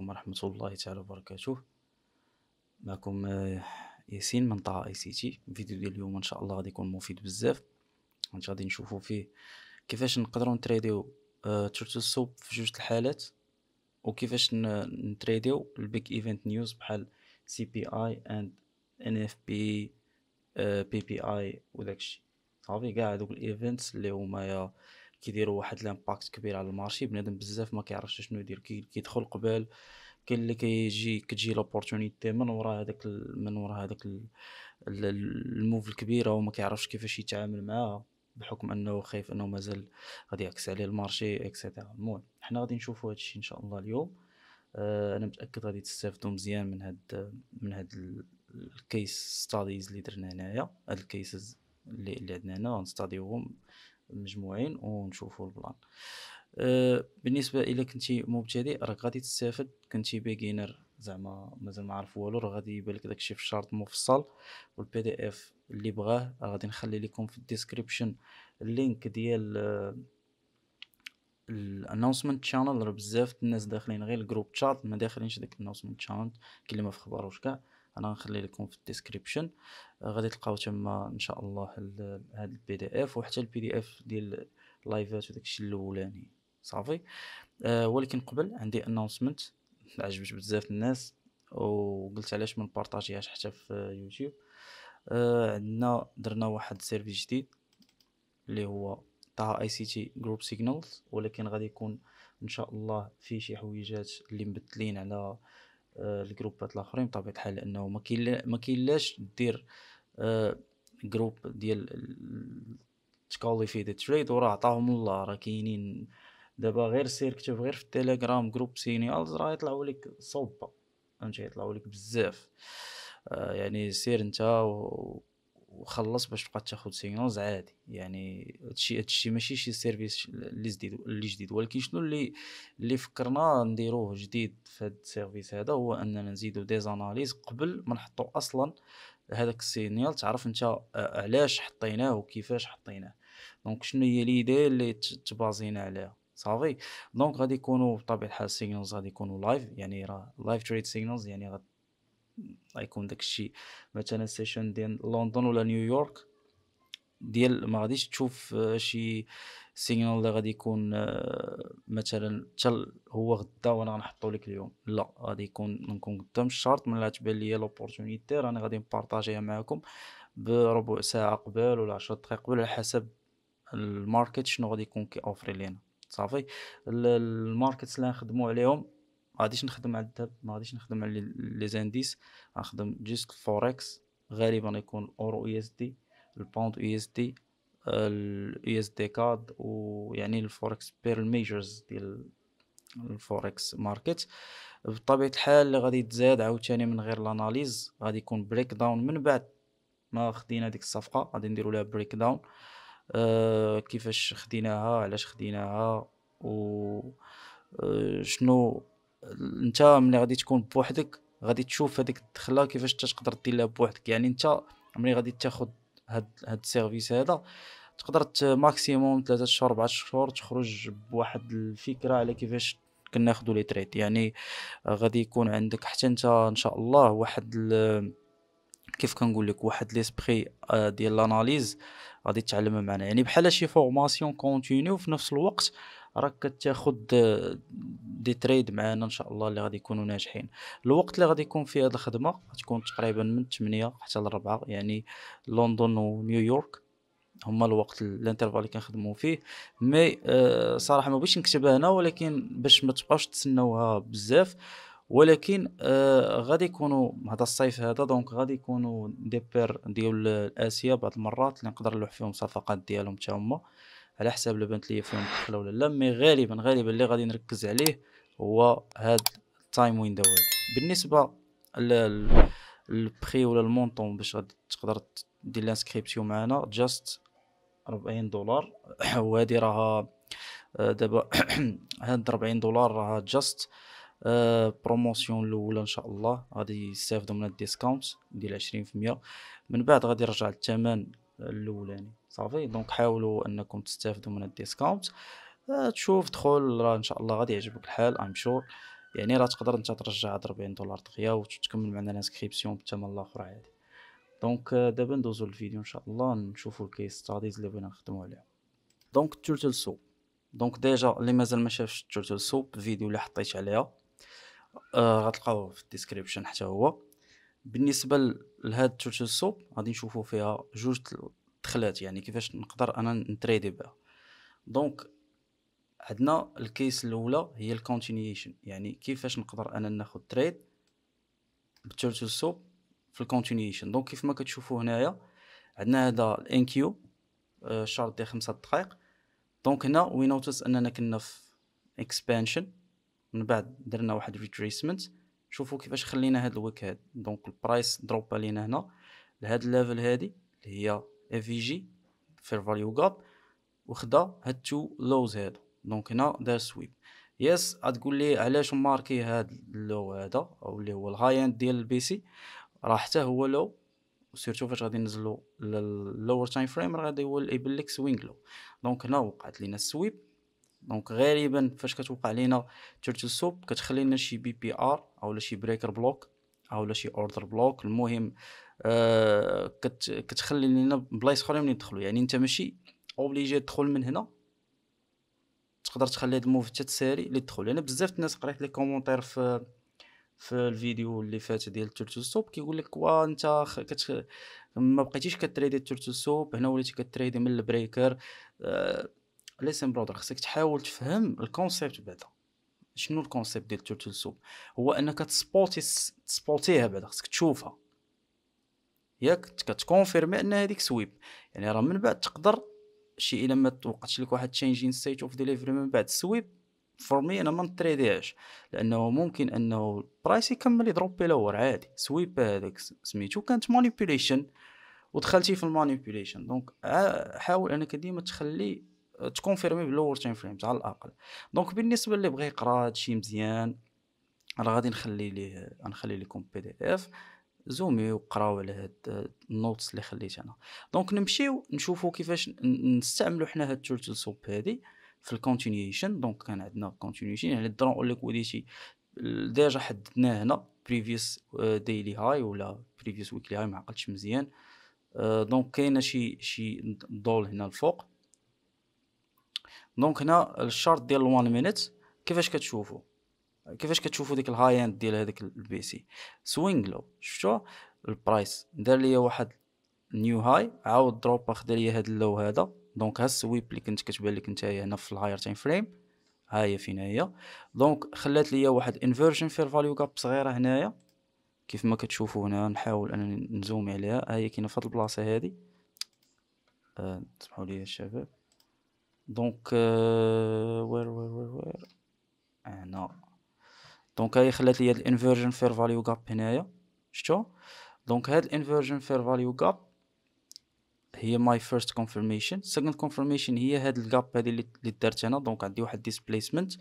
عليكم ورحمة الله تعالى وبركاته معكم آه، ياسين من طه اي سي تي الفيديو ديال اليوم ان شاء الله غادي يكون مفيد بزاف حيت غادي نشوفو فيه كيفاش نقدروا نتريديو آه تورتل سوب في جوج الحالات وكيفاش نتريديو البيك ايفنت نيوز بحال سي بي اي اند ان اف بي آه، بي بي اي وداكشي صافي كاع هادوك الايفنتس اللي هما يا كيديروا واحد لامباكت كبير على المارشي بنادم بزاف ما كيعرفش شنو يدير كيدخل قبال كاين اللي كيجي كتجي لوبورتونيتي من ورا هذاك من ورا هذاك الموف الكبيره وما كيعرفش كيفاش يتعامل معاها بحكم انه خايف انه مازال غادي يعكس عليه المارشي اكسيتيرا المهم حنا غادي نشوفوا الشيء ان شاء الله اليوم آه، انا متاكد غادي تستافدوا مزيان من هاد من هاد الكيس ستاديز اللي درنا هنايا هاد الكيسز اللي عندنا هنا غنستاديوهم مجموعين ونشوفوا البلان أه، بالنسبه الى كنتي مبتدئ راك غادي تستافد كنتي بيجينر زعما مازال ما عارف والو راه غادي يبان لك داكشي في الشرط مفصل والبي دي اف اللي بغاه غادي نخلي لكم في الديسكريبشن اللينك ديال أه، الانونسمنت شانل راه بزاف الناس داخلين غير الجروب تشات ما داخلينش داك الانونسمنت شانل كاين اللي ما في كاع انا غنخلي لكم في الديسكريبشن آه، غادي تلقاو تما ان شاء الله هذا البي دي اف وحتى البي دي اف ديال اللايفات وداك الشيء الاولاني صافي أه ولكن قبل عندي انونسمنت عجبت بزاف الناس وقلت علاش ما نبارطاجيهاش حتى في يوتيوب أه عندنا درنا واحد سيرفيس جديد اللي هو تاع اي سي تي جروب سيجنالز ولكن غادي يكون ان شاء الله في شي حويجات اللي مبدلين على آه، الجروبات الاخرين بطبيعه الحال انه ما مكيلا كاينلاش دير جروب آه، ديال تكولي في دي تريد وراه عطاهم الله راه كاينين دابا غير سير كتب غير في التليجرام جروب سينيالز راه يطلعوا لك صوبه فهمتي يطلعوا لك بزاف آه، يعني سير انت وخلص باش تبقى تاخذ سيونس عادي يعني هادشي هادشي ماشي شي سيرفيس اللي جديد اللي جديد ولكن شنو اللي اللي فكرنا نديروه جديد في هاد السيرفيس هذا هو اننا نزيدو دي زاناليز قبل ما نحطو اصلا هذاك السينيال تعرف انت آه، علاش حطيناه وكيفاش حطيناه دونك شنو هي ليدي اللي تبازينا عليها صافي دونك غادي يكونوا بطبيعه الحال سيجنالز غادي يكونوا لايف يعني راه لايف تريد سيجنالز يعني غيكون داكشي مثلا سيشن ديال لندن ولا نيويورك ديال ما غاديش تشوف آه، شي سيجنال اللي غادي يكون آه، مثلا حتى هو غدا وانا غنحطو لك اليوم لا غادي يكون نكون قدام الشرط ملي تبان ليا لوبورتونيتي راني غادي نبارطاجيها معاكم بربع ساعه قبل ولا 10 دقائق قبل على حسب الماركت شنو غادي يكون كي اوفري لينا صافي الماركتس اللي نخدمو عليهم غاديش نخدم على الذهب ما غاديش نخدم على لي زانديس غنخدم جيست الفوركس غالبا يكون الاورو اي اس دي الباوند اي اس دي الاي اس دي كاد ويعني الفوركس بير ميجرز ديال الفوركس ماركت بطبيعه الحال اللي غادي يتزاد عاوتاني من غير الاناليز غادي يكون بريك داون من بعد ما خدينا ديك الصفقه غادي نديرو لها بريك داون أه كيفاش خديناها علاش خديناها و آه، شنو انت ملي غادي تكون بوحدك غادي تشوف هذيك الدخله كيفاش تقدر دير لها بوحدك يعني انت ملي غادي تاخذ هاد هاد السيرفيس هذا تقدر ماكسيموم 3 شهور 4 شهور تخرج بواحد الفكره على كيفاش كناخذوا لي تريت يعني غادي يكون عندك حتى انت ان شاء الله واحد كيف كنقول لك واحد ليسبري آه، ديال لاناليز غادي تعلمها معنا يعني بحال شي فورماسيون كونتينيو في نفس الوقت راك كتاخذ دي تريد معانا ان شاء الله اللي غادي يكونوا ناجحين الوقت اللي غادي يكون في هذه الخدمه غتكون تقريبا من 8 حتى ل 4 يعني لندن ونيويورك هما الوقت الانترفال اللي كنخدموا فيه مي آه صراحه ما بغيتش نكتبها هنا ولكن باش ما تبقاوش تسناوها بزاف ولكن آه غادي يكونوا هذا الصيف هذا دونك غادي يكونوا دي بير ديال اسيا بعض المرات اللي نقدر نلوح فيهم صفقات ديالهم حتى هما على حساب البنت اللي ليا فيهم دخله ولا لا مي غالبا غالبا اللي غادي نركز عليه هو هاد التايم ويندو هاد بالنسبه للبخي ولا المونطون باش غادي تقدر دير لانسكريبسيون معانا جاست 40 دولار وهادي راها آه، دابا هاد 40 دولار راها جاست آه، بروموسيون الاولى ان شاء الله غادي يستافدوا من الديسكاونت ديال 20% من بعد غادي يرجع الثمن الاولاني يعني. صافي دونك حاولوا انكم تستافدوا من الديسكاونت تشوف دخل راه ان شاء الله غادي يعجبك الحال ام شور يعني راه تقدر انت ترجع 40 دولار دقيا وتكمل معنا لانسكريبسيون بثمن الاخر عادي دونك آه، دابا ندوزو للفيديو ان شاء الله نشوفو الكيس ستاديز اللي بغينا نخدمو عليها دونك التورتل سوب دونك ديجا اللي مازال ما شافش التورتل سوب الفيديو اللي حطيت عليها آه غتلقاوه في الديسكريبشن حتى هو بالنسبه لهاد التورتل سوب غادي نشوفو فيها جوج دخلات يعني كيفاش نقدر انا نتريدي بها دونك عندنا الكيس الاولى هي الكونتينيشن يعني كيفاش نقدر انا ناخذ تريد بالتيرتل سوب في الكونتينيشن دونك كيف ما كتشوفوا هنايا عندنا هذا الان آه، كيو الشارت ديال 5 دقائق دونك هنا وي نوتس اننا كنا في اكسبانشن من بعد درنا واحد ريتريسمنت شوفوا كيفاش خلينا هاد الويك هاد دونك البرايس دروب علينا هنا لهاد الليفل هادي اللي هي اف جي فير فاليو غاب وخدا هاد تو لوز هادو دونك هنا دار سويب يس غتقول لي علاش ماركي هاد اللو هذا او اللي هو الهاي اند ديال البي سي راه حتى هو لو سيرتو فاش غادي نزلو لللور تايم فريم راه غادي هو يبان لك سوينغ لو دونك هنا وقعت لينا السويب دونك غالبا فاش كتوقع لينا تيرتل سوب كتخلي لنا شي بي بي ار او شي بريكر بلوك او شي اوردر بلوك المهم آه كتخلي لينا بلايص اخرين ندخلو يعني انت ماشي اوبليجي تدخل من هنا تقدر تخلي هاد الموف حتى تساري اللي تدخل انا يعني بزاف الناس قريت لي كومونتير في في الفيديو اللي فات ديال التورتو سوب كيقول لك وا انت كتخ... ما بقيتيش كتريدي التورتو سوب هنا وليتي كتريدي من البريكر آه... ليسن برودر خصك تحاول تفهم الكونسيبت بعدا شنو الكونسيبت ديال التورتو سوب هو انك تسبوتي تسبوتيها بعدا خصك تشوفها ياك كتكونفيرمي ان هذيك سويب يعني راه من بعد تقدر شي الا ما توقعتش لك واحد تشينجين ستيت اوف ديليفري من بعد السويب فور مي انا ما نتريديهاش لانه ممكن انه البرايس يكمل يضرب لور عادي سويب هذاك سميتو كانت مانيبيليشن ودخلتي في المانيبيليشن دونك آه، حاول انك ديما تخلي آه، تكونفيرمي باللور تايم فريمز على الاقل دونك بالنسبه اللي بغى يقرا هادشي مزيان راه غادي نخلي ليه نخلي لكم بي دي اف زومي وقراو على هاد النوتس اللي خليت انا دونك نمشيو نشوفو كيفاش نستعملو حنا هاد التورتل سوب هادي في الكونتينيشن دونك كان عندنا كونتينيشن يعني الدرون اللي كوديتي ديجا حددناه هنا بريفيوس ديلي هاي ولا بريفيوس ويكلي هاي معقلتش مزيان آه، دونك كاينه شي شي دول هنا الفوق دونك هنا الشارت ديال 1 مينيت كيفاش كتشوفوا كيفاش كتشوفوا ديك الهاي اند ديال هذاك البي سي لو شفتو البرايس دار ليا واحد نيو هاي عاود دروب خدا ليا هاد اللو هذا دونك ها السويب اللي كنت كتبان لك نتايا هنا في الهاير تايم فريم ها هي فين هي دونك خلات ليا واحد انفيرجن فير فاليو كاب صغيره هنايا كيف ما كتشوفوا هنا نحاول انني نزوم عليها ها هي كاينه في هاد البلاصه هادي أه تسمحوا لي الشباب دونك أه وير وير وير وير هنا آه دونك هاي خلات لي هاد الانفيرجن فير فاليو غاب هنايا شفتو دونك هاد الانفيرجن فير فاليو غاب هي ماي فيرست كونفيرميشن سكند كونفيرميشن هي هاد الغاب هادي اللي درت انا دونك عندي واحد ديسبليسمنت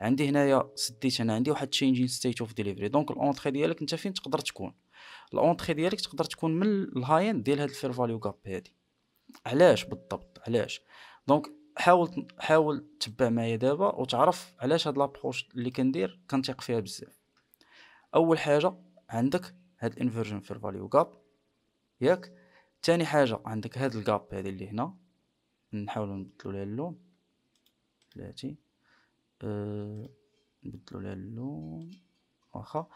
عندي هنايا سديت انا عندي واحد تشينجين ستيت اوف ديليفري دونك الاونتري ديالك انت فين تقدر تكون الاونتري ديالك تقدر تكون من الهاي اند ديال هاد الفير فاليو غاب هادي علاش بالضبط علاش دونك حاول حاول تبع معايا دابا وتعرف علاش هاد لابروش اللي كندير كنثيق فيها بزاف اول حاجه عندك هاد الانفيرجن في الفاليو جاب ياك ثاني حاجه عندك هاد الجاب هادي اللي هنا نحاول نبدلو لها اللون بلاتي أه، نبدلو لها اللون واخا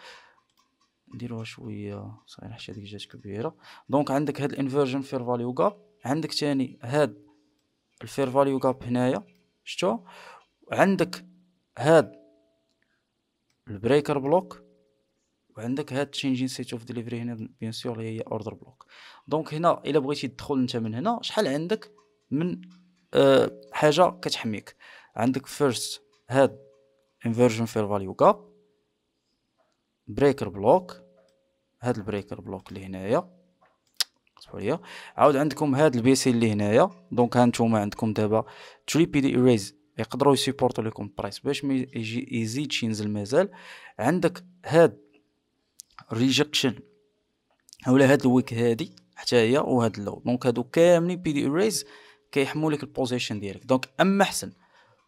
نديروها شويه صغيره حتى هذيك جات كبيره دونك عندك هاد الانفيرجن في الفاليو جاب عندك تاني هاد الفير فاليو جاب هنايا شتو عندك هاد البريكر بلوك وعندك هاد تشينجين سيت اوف ديليفري هنا بيان سور اللي هي اوردر بلوك دونك هنا الا بغيتي تدخل انت من هنا شحال عندك من أه حاجه كتحميك عندك فيرست هاد انفيرجن فير فاليو جاب بريكر بلوك هاد البريكر بلوك اللي هنايا قصبوا عاود عندكم هاد البي سي اللي هنايا دونك هانتوما عندكم دابا 3 بي دي ريز يقدروا يسيبورتو لكم برايس باش ما يجي يزيدش ينزل مازال عندك هاد ريجكشن ولا هاد الويك هادي حتى هي وهاد اللو دونك هادو كاملين بي دي ريز كيحموا لك البوزيشن ديالك دونك اما احسن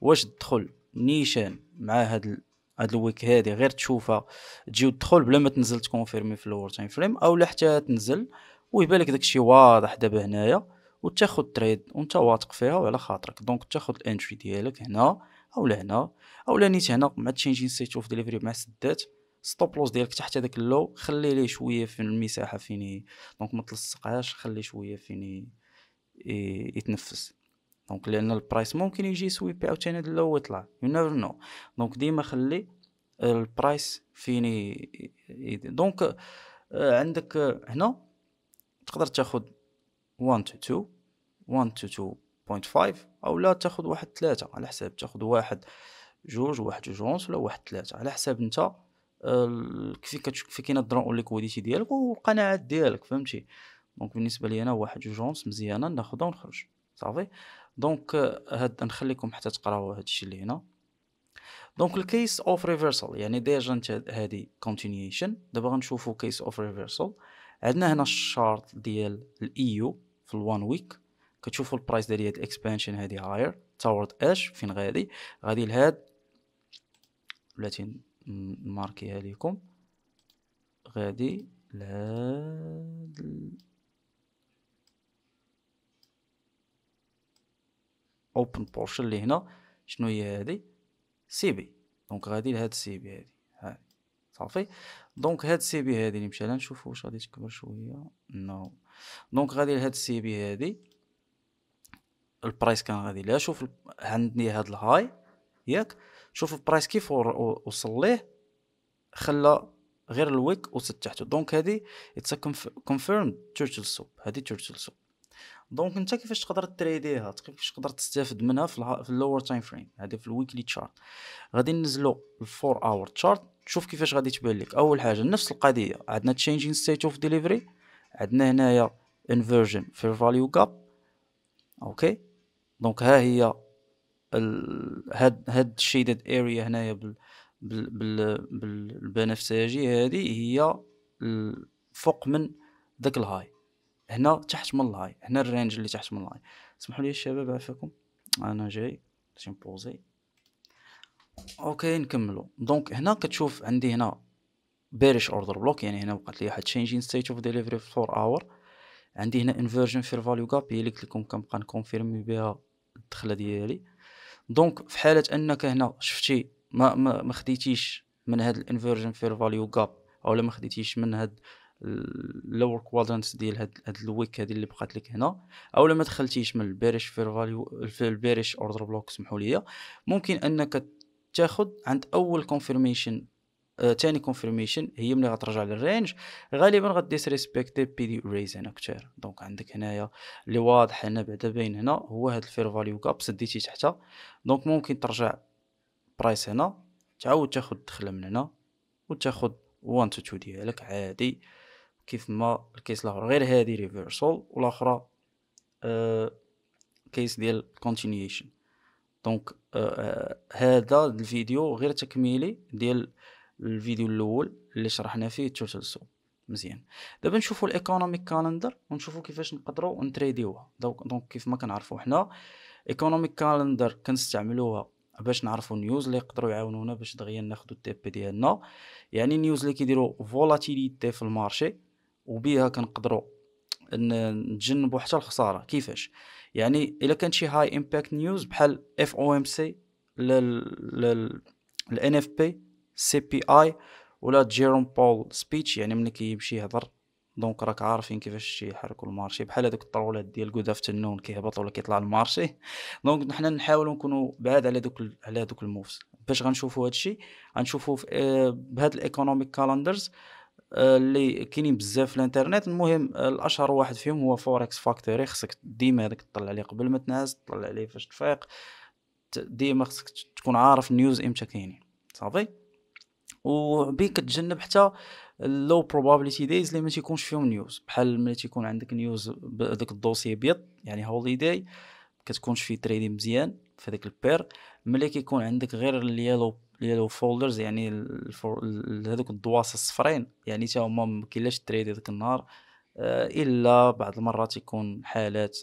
واش تدخل نيشان مع هاد هاد الويك هادي غير تشوفها تجي تدخل بلا ما تنزل تكونفيرمي في الاور تايم فريم اولا حتى تنزل ويبان لك داكشي واضح دابا هنايا وتاخد تريد وانت واثق فيها وعلى خاطرك دونك تاخد الانتري ديالك هنا اولا هنا لا نيت هنا مع تشينجين سيت اوف ديليفري مع سدات ستوب لوس ديالك تحت هذاك اللو خلي ليه شويه في المساحه فين دونك ما تلصقهاش خلي شويه فين يتنفس دونك لان البرايس ممكن يجي سويبي عاوتاني ثاني اللو ويطلع يو نيفر نو دونك ديما خلي البرايس فين دونك آه، عندك هنا تقدر تاخذ 1 تو 2 1 تو 2.5 او لا تاخذ واحد ثلاثة على حساب تاخذ واحد جوج واحد جوج ونص ولا واحد ثلاثة على حساب انت آه، كيف كتشوف كاين الدرون اون ليكواليتي ديالك والقناعات ديالك فهمتي دونك بالنسبه لي انا واحد جوج ونص مزيانه ناخذها ونخرج صافي دونك آه، هاد نخليكم حتى تقراو هادشي اللي هنا دونك الكيس اوف ريفرسال يعني ديجا انت هادي كونتينيشن دابا غنشوفو كيس اوف ريفرسال عندنا هنا الشارت ديال الايو e في الوان ويك كتشوفوا البرايس ديال هاد الاكسبانشن هادي هاير تاورد اش فين غادي غادي لهاد بلاتي نماركيها ليكم غادي لهاد اوبن بورشن اللي هنا شنو هي هادي سي بي دونك غادي لهاد السي بي هادي صافي دونك هاد السي بي هادي نمشي مشى نشوفو واش غادي تكبر شويه نو دونك غادي لهاد السي بي هادي البرايس كان غادي لا شوف عندني هاد الهاي ياك شوف البرايس كيف وصل ليه خلى غير الويك وسط تحته دونك هادي اتس كونفيرم تشرشل سوب هادي تشرشل سوب دونك انت كيفاش تقدر تريديها كيفاش تقدر تستافد منها في, في اللور تايم فريم هادي في الويكلي تشارت غادي ننزلو الفور اور تشارت شوف كيفاش غادي تبان لك اول حاجه نفس القضيه عندنا تشينجين ستيت اوف ديليفري عندنا هنايا انفيرجن في فاليو كاب اوكي دونك ها هي ال... هاد هاد الشيدد اريا هنايا بال بال بال بالبنفسجي هذه هي فوق من داك الهاي هنا تحت من الهاي هنا الرينج اللي تحت من الهاي اسمحوا لي الشباب عفاكم انا جاي باش نبوزي اوكي نكملو دونك هنا كتشوف عندي هنا بيرش اوردر بلوك يعني هنا وقعت لي واحد تشينجين ستيت اوف ديليفري فور اور عندي هنا انفيرجن في الفاليو غاب هي اللي قلت لكم كنبقى نكونفيرمي بها الدخله ديالي دونك في حاله انك هنا شفتي ما ما, ما خديتيش من هاد الانفيرجن في الفاليو غاب اولا ما خديتيش من هاد اللور كوادرانت ديال هاد هاد الويك هادي اللي بقات لك هنا اولا ما دخلتيش من البيرش فير فاليو في البيرش اوردر بلوك سمحوا لي ممكن انك تاخذ عند اول كونفيرميشن ثاني كونفيرميشن هي ملي غترجع للرينج غالبا غديسريسبكتي بي دي ريز هنا كثير دونك عندك هنايا اللي واضح هنا بعدا باين هنا هو هاد الفير فاليو كاب سديتي تحتها دونك ممكن ترجع برايس هنا تعاود تاخد دخلة من هنا وتاخد 1 تو 2 ديالك عادي كيف ما الكيس الاخر غير هادي ريفرسول والاخرى آه كيس ديال كونتينيشن دونك آه،, آه هذا الفيديو غير تكميلي ديال الفيديو الاول اللي شرحنا فيه سو مزيان دابا نشوفوا الايكونوميك كالندر ونشوفوا كيفاش نقدروا نتريديوها دونك كيف ما كنعرفوا حنا ايكونوميك كالندر كنستعملوها باش نعرفوا نيوز اللي يقدروا يعاونونا باش دغيا ناخذوا التي بي ديالنا يعني نيوز اللي كيديروا فولاتيليتي في المارشي وبها كنقدروا نتجنبوا حتى الخساره كيفاش يعني الا كانت شي هاي امباكت نيوز بحال اف او ام سي ان اف بي سي بي اي ولا جيروم بول سبيتش يعني ملي كيمشي يهضر دونك راك عارفين كيفاش يحركوا المارشي بحال هذوك الطرولات ديال جود افترنون كيهبط ولا كيطلع المارشي دونك حنا نحاولوا نكونوا بعاد على دوك على دوك الموفز باش غنشوفوا هادشي غنشوفوا آه، بهاد الايكونوميك كالندرز آه، اللي كاينين بزاف في الانترنت المهم آه، الاشهر واحد فيهم هو فوركس فاكتوري خصك ديما هذاك تطلع عليه قبل ما تنعس تطلع عليه فاش تفيق ديما خصك تكون عارف النيوز امتى كاينين صافي وبي كتجنب حتى اللو بروبابيليتي دايز اللي ما تيكونش فيهم نيوز بحال ملي تيكون عندك نيوز بداك الدوسي ابيض يعني هوليداي كتكونش فيه تريدي مزيان في هذاك البير ملي كيكون عندك غير اليالو ديال فولدرز يعني هذوك الدواس الصفرين يعني حتى هما ما تريد التريد ذاك النهار آه، الا بعض المرات يكون حالات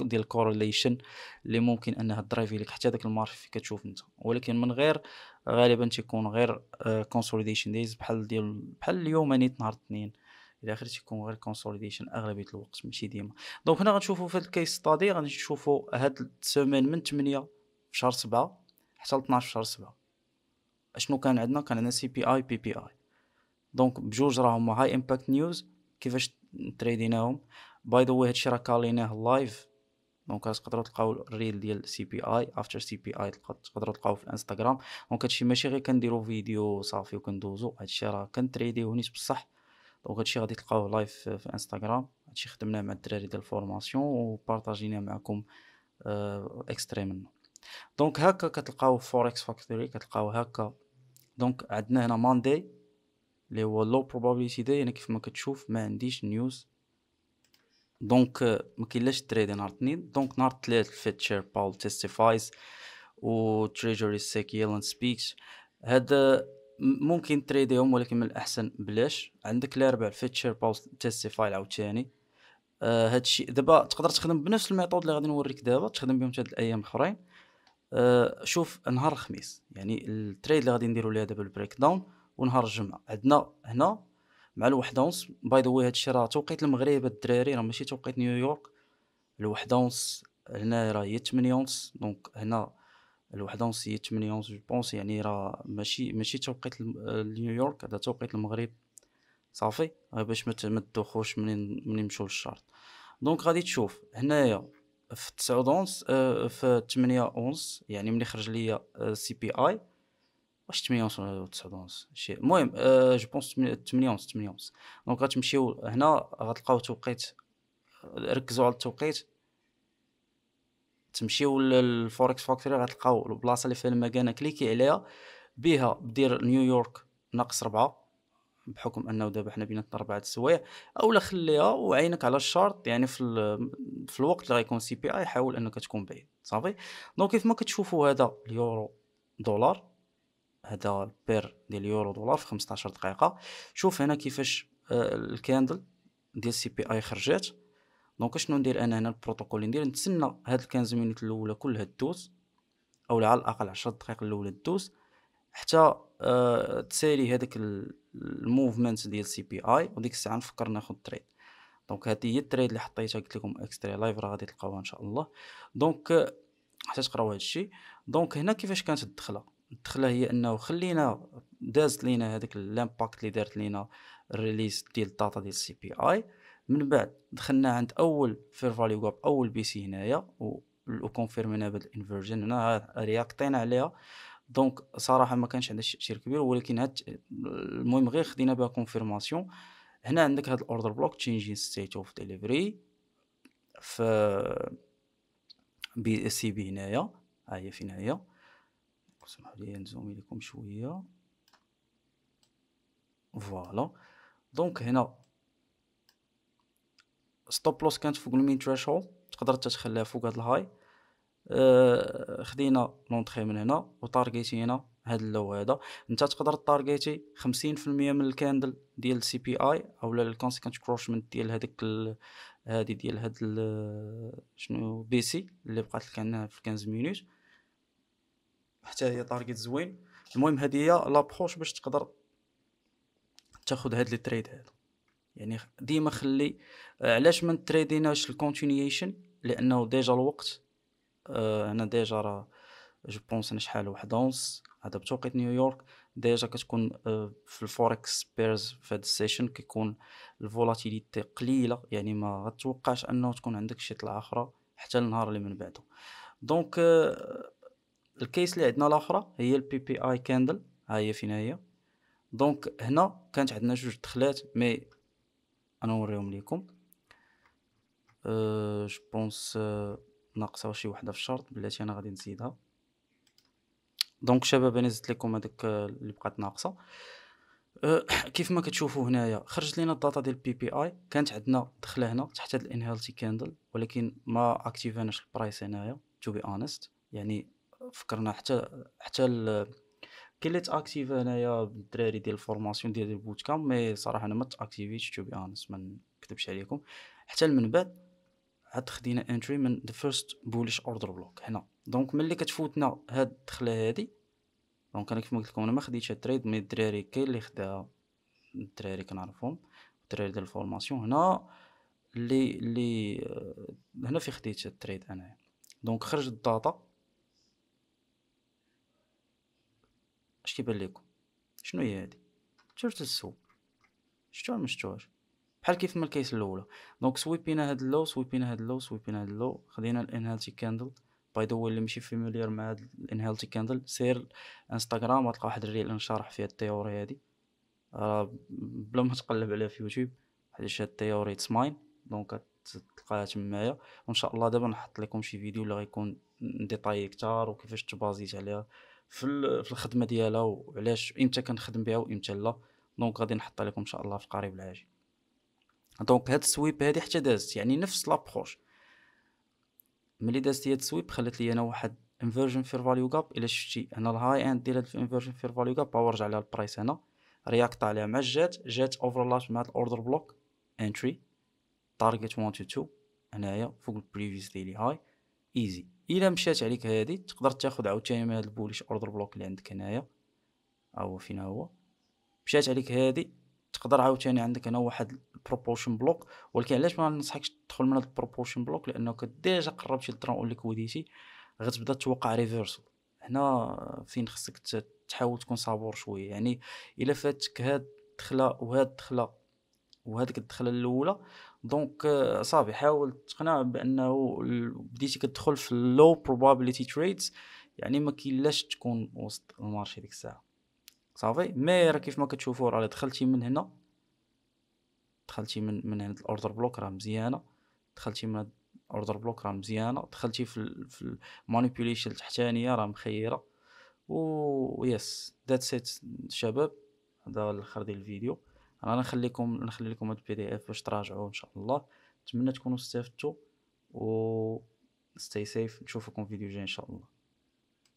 ديال الكورليشن اللي ممكن انها درايفي لك حتى ذاك المارش فين كتشوف انت ولكن من غير غالبا تيكون غير كونسوليديشن آه، دايز بحال ديال بحال اليوم نيت يعني نهار الاثنين الى اخره تيكون غير كونسوليديشن اغلبيه الوقت ماشي ديما دونك هنا غنشوفوا في الكيس ستادي غنشوفوا هاد السيمين من 8 في شهر 7 حتى ل 12 في شهر 7 شنو كان عندنا كان عندنا سي بي اي بي بي اي دونك بجوج راهم هاي امباكت نيوز كيفاش تريديناهم باي ذا واي هادشي راه كاليناه لايف دونك تقدروا تلقاو الريل ديال سي بي اي افتر سي بي اي تقدروا تلقاو في الانستغرام دونك هادشي ماشي غير كنديروا فيديو صافي وكندوزو هادشي راه كنتريديو نيت بصح دونك هادشي غادي تلقاوه لايف في انستغرام هادشي خدمناه مع الدراري ديال الفورماسيون وبارطاجيناه معكم اكستري آه، دونك هكا كتلقاو فوركس فاكتوري كتلقاو هكا دونك عندنا هنا ماندي اللي هو لو بروبابيليتي دي انا كيف ما كتشوف ما عنديش نيوز دونك آه، ما كاينلاش تريدي نهار الاثنين دونك نهار الثلاث فيت شير باول تيستيفايز و تريجوري سيك يلان سبيكس هاد ممكن تريديهم ولكن من الاحسن بلاش عندك الاربع فيت شير باول تيستيفاي عاوتاني آه، هادشي دابا تقدر تخدم بنفس الميثود اللي غادي نوريك دابا تخدم بهم حتى الايام الاخرين آه، شوف نهار الخميس يعني التريد اللي غادي نديرو ليها دابا البريك داون ونهار الجمعه عندنا هنا مع الوحده ونص باي ذا واي هادشي راه توقيت المغرب الدراري راه ماشي توقيت نيويورك الوحده ونص هنا راه هي 8 ونص دونك هنا الوحده ونص هي 8 ونص جو بونس يعني راه ماشي ماشي توقيت نيويورك هذا توقيت المغرب صافي غير آه، باش ما تدخلش منين منين نمشيو للشارط دونك غادي تشوف هنايا في 9 ونص آه، في 8 اونس يعني ملي خرج ليا آه، سي بي اي واش 8 اونس ولا 9 ونص شي المهم آه، جو بونس 8 اونس 8 اونس دونك غتمشيو هنا غتلقاو توقيت ركزوا على التوقيت تمشيو للفوركس فاكتوري غتلقاو البلاصه اللي فيها المكانه كليكي عليها بها دير نيويورك ناقص 4 بحكم انه دابا حنا بيناتنا اربعه السوايع او لا خليها وعينك على الشرط يعني في في الوقت اللي غيكون سي بي اي حاول انك تكون بعيد صافي دونك كيف ما كتشوفوا هذا اليورو دولار هذا البير ديال اليورو دولار في 15 دقيقه شوف هنا كيفاش آه، الكاندل ديال سي بي اي خرجات دونك شنو ندير انا هنا البروتوكول ندير نتسنى هاد 15 مينوت الاولى كلها تدوز او على الاقل 10 دقائق الاولى تدوز حتى أه تسالي هذاك الموفمنت ديال سي بي اي وديك الساعه نفكر ناخذ تريد دونك هذه هي التريد اللي حطيتها قلت لكم اكستري لايف راه غادي تلقاوها ان شاء الله دونك حتى تقراو هذا الشيء دونك هنا كيفاش كانت الدخله الدخله هي انه خلينا دازت لينا هذاك الامباكت اللي دارت لينا الريليز ديال الداتا ديال سي بي اي من بعد دخلنا عند اول فير فاليو جاب اول بي سي هنايا كونفيرمينا بهاد الانفيرجن هنا رياكتينا عليها دونك صراحه ما كانش عندها تاثير كبير ولكن هاد المهم غير خدينا بها كونفيرماسيون هنا عندك هاد الاوردر بلوك تشينجين ستيت اوف ديليفري ف بي سي بي هنايا ها هي فين هي اسمحوا لي نزوم لكم شويه فوالا دونك هنا ستوب لوس كانت فوق المين تريشول تقدر تتخليها فوق هاد الهاي آه، خدينا لونطخي من هنا تارغيتينا هاد اللو هذا انت تقدر في 50% من الكاندل ديال السي بي اي اولا الكونسيكونت كروشمنت ديال هذاك هادي ديال هاد شنو بي سي اللي بقات لك عندنا في 15 مينوت حتى هي تارغيت زوين المهم هادي هي لابروش باش تقدر تاخذ هاد لي تريد هادا يعني ديما خلي علاش ما تريديناش الكونتينيشن لانه ديجا الوقت آه، انا ديجا راه جو بونس انا شحال واحد اونس هذا بتوقيت نيويورك ديجا كتكون آه، في الفوركس بيرز في هاد السيشن كيكون الفولاتيليتي قليله يعني ما غتوقعش انه تكون عندك شي طلعه اخرى حتى النهار اللي من بعده دونك آه، الكيس اللي عندنا الاخرى هي البي بي اي كاندل ها هي فين هي دونك هنا كانت عندنا جوج دخلات مي انا نوريهم ليكم أه جو بونس أه ناقصه شي وحده في الشرط بلاتي انا غادي نزيدها دونك شباب انا زدت لكم هذاك اللي بقات ناقصه أه كيف ما كتشوفوا هنايا خرجت لنا الداتا ديال بي بي اي كانت عندنا دخله هنا تحت هاد الانهالتي كاندل ولكن ما اكتيفيناش البرايس هنايا تو بي اونست يعني فكرنا حتى حتى كليت اكتيف هنايا الدراري ديال الفورماسيون ديال البوت كام مي صراحه انا ما تاكتيفيتش تو بي اونست ما نكذبش عليكم حتى من بعد عاد خدينا انتري من ذا فيرست بوليش اوردر بلوك هنا دونك ملي كتفوتنا هاد الدخله هادي دونك انا كيف ما قلت لكم انا ما خديتش هاد التريد مي الدراري كاين اللي خداها الدراري كنعرفهم الدراري ديال الفورماسيون هنا اللي اللي آه، هنا في خديت هاد التريد انايا دونك خرج الداتا اش كيبان لكم شنو هي هادي شفتو السو شفتوها مشفتوهاش بحال كيف ما الكيس الاولى دونك سويبينا هاد اللو سويبينا هاد اللو سويبينا هاد اللو خدينا الانهالتي كاندل باي ذا اللي ماشي فاميليار مع هاد الانهالتي كاندل سير انستغرام غتلقى واحد الريل نشرح فيها التيوري هادي آه بلا ما تقلب عليها في يوتيوب هاد هاد التيوري تسماين دونك تلقاها تمايا وان شاء الله دابا نحط لكم شي فيديو اللي غيكون ديطاي اكثر وكيفاش تبازيت عليها في, في الخدمه ديالها وعلاش امتى كنخدم بها وامتى لا دونك غادي نحط لكم ان شاء الله في القريب العاجل دونك هاد السويب هادي حتى دازت يعني نفس لابخوش ملي دازت هي السويب خلات لي انا واحد انفيرجن فير فاليو جاب الا شفتي هنا الهاي اند ديال هاد الانفيرجن فير فاليو جاب باور رجع لها البرايس هنا رياكت عليها مع جات جات اوفرلاش مع هاد الاوردر بلوك انتري تارجت 1 تو 2 هنايا فوق البريفيوس ديالي هاي ايزي الا مشات عليك هادي تقدر تاخد عاوتاني من هاد البوليش اوردر بلوك اللي عندك هنايا ها هو فين هو مشات عليك هادي تقدر عاوتاني عندك هنا واحد البروبوشن بلوك ولكن علاش ما ننصحكش تدخل من هاد البروبوشن بلوك لانه ديجا قربتي للترون اللي كويديتي غتبدا توقع ريفيرسل هنا فين خصك تحاول تكون صابور شويه يعني الا فاتك هاد الدخله وهاد الدخله وهذيك الدخله الاولى دونك صافي حاول تقنع بانه بديتي كتدخل في اللو بروبابيليتي تريدز يعني ما كيلاش تكون وسط المارشي ديك الساعه صافي مي راه كيف ما كتشوفوا راه دخلتي من هنا دخلتي من من هنا الاوردر بلوك راه مزيانه دخلتي من الاوردر بلوك راه مزيانه دخلتي في في المانيبيوليشن التحتانيه راه مخيره و يس ذات سيت شباب هذا الاخر ديال الفيديو انا نخليكم نخلي لكم هاد البي دي اف باش تراجعوه ان شاء الله نتمنى تكونوا استفدتوا و ستاي سيف نشوفكم فيديو جاي ان شاء الله